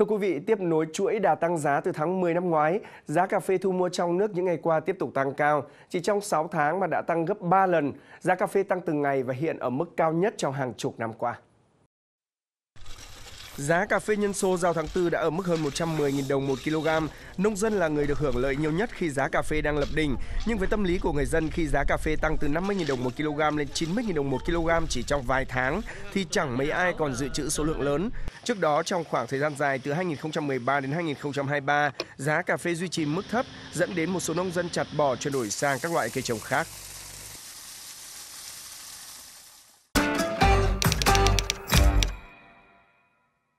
Thưa quý vị, tiếp nối chuỗi đà tăng giá từ tháng 10 năm ngoái, giá cà phê thu mua trong nước những ngày qua tiếp tục tăng cao. Chỉ trong 6 tháng mà đã tăng gấp 3 lần, giá cà phê tăng từng ngày và hiện ở mức cao nhất trong hàng chục năm qua. Giá cà phê nhân xô giao tháng 4 đã ở mức hơn 110.000 đồng 1 kg. Nông dân là người được hưởng lợi nhiều nhất khi giá cà phê đang lập đỉnh, nhưng với tâm lý của người dân khi giá cà phê tăng từ 50.000 đồng 1 kg lên 90.000 đồng 1 kg chỉ trong vài tháng thì chẳng mấy ai còn dự trữ số lượng lớn. Trước đó trong khoảng thời gian dài từ 2013 đến 2023, giá cà phê duy trì mức thấp dẫn đến một số nông dân chặt bỏ chuyển đổi sang các loại cây trồng khác.